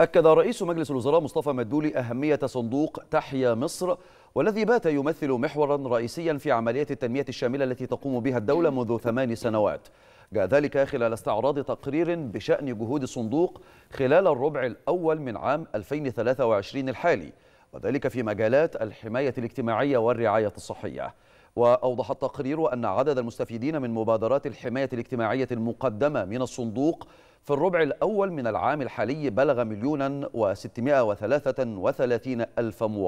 أكد رئيس مجلس الوزراء مصطفى مدبولي أهمية صندوق تحيا مصر والذي بات يمثل محورا رئيسيا في عملية التنمية الشاملة التي تقوم بها الدولة منذ ثمان سنوات جاء ذلك خلال استعراض تقرير بشأن جهود الصندوق خلال الربع الأول من عام 2023 الحالي وذلك في مجالات الحماية الاجتماعية والرعاية الصحية وأوضح التقرير أن عدد المستفيدين من مبادرات الحماية الاجتماعية المقدمة من الصندوق في الربع الأول من العام الحالي بلغ مليونا وستمائة وثلاثة وثلاثين ألف مواطن